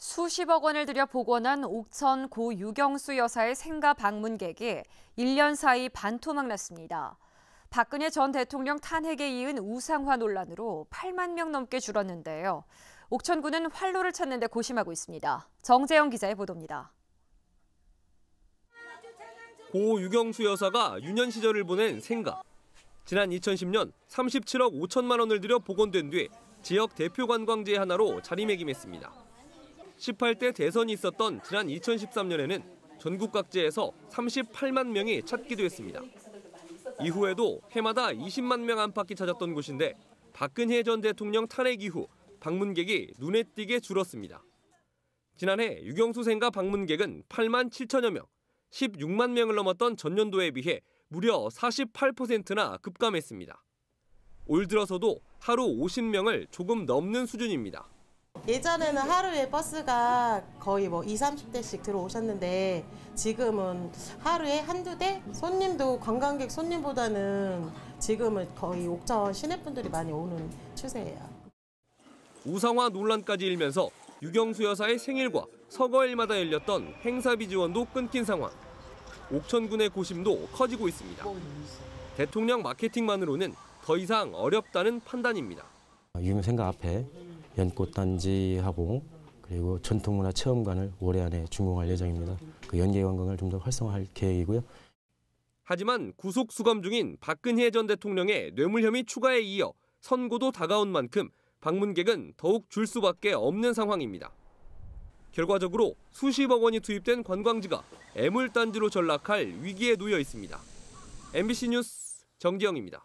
수십억 원을 들여 복원한 옥천 고 유경수 여사의 생가 방문객이 1년 사이 반토막 났습니다. 박근혜 전 대통령 탄핵에 이은 우상화 논란으로 8만 명 넘게 줄었는데요. 옥천군은 활로를 찾는 데 고심하고 있습니다. 정재영 기자의 보도입니다. 고 유경수 여사가 유년 시절을 보낸 생가. 지난 2010년 37억 5천만 원을 들여 복원된 뒤 지역 대표 관광지 하나로 자리매김했습니다. 18대 대선이 있었던 지난 2013년에는 전국 각지에서 38만 명이 찾기도 했습니다. 이후에도 해마다 20만 명 안팎이 찾았던 곳인데 박근혜 전 대통령 탄핵 이후 방문객이 눈에 띄게 줄었습니다. 지난해 유경수 생가 방문객은 8만 7천여 명, 16만 명을 넘었던 전년도에 비해 무려 48%나 급감했습니다. 올 들어서도 하루 50명을 조금 넘는 수준입니다. 예전에는 하루에 버스가 거의 뭐 20, 30대씩 들어오셨는데 지금은 하루에 한두 대? 손님도 관광객 손님보다는 지금은 거의 옥천 시내분들이 많이 오는 추세예요. 우상화 논란까지 일면서 유경수 여사의 생일과 서거일마다 열렸던 행사비 지원도 끊긴 상황. 옥천군의 고심도 커지고 있습니다. 대통령 마케팅만으로는 더 이상 어렵다는 판단입니다. 아, 유명생가 앞에 연꽃단지하고 그리고 전통문화 체험관을 올해 안에 준공할 예정입니다. 그 연계 관광을 좀 더 활성화할 계획이고요. 하지만 구속 수감 중인 박근혜 전 대통령의 뇌물 혐의 추가에 이어 선고도 다가온 만큼 방문객은 더욱 줄 수밖에 없는 상황입니다. 결과적으로 수십억 원이 투입된 관광지가 애물단지로 전락할 위기에 놓여 있습니다. MBC 뉴스 정기영입니다.